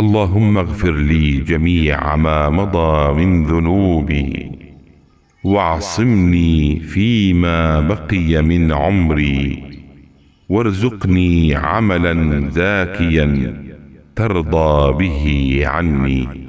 اللهم اغفر لي جميع ما مضى من ذنوبي واعصمني فيما بقي من عمري وارزقني عملا زاكيا ترضى به عني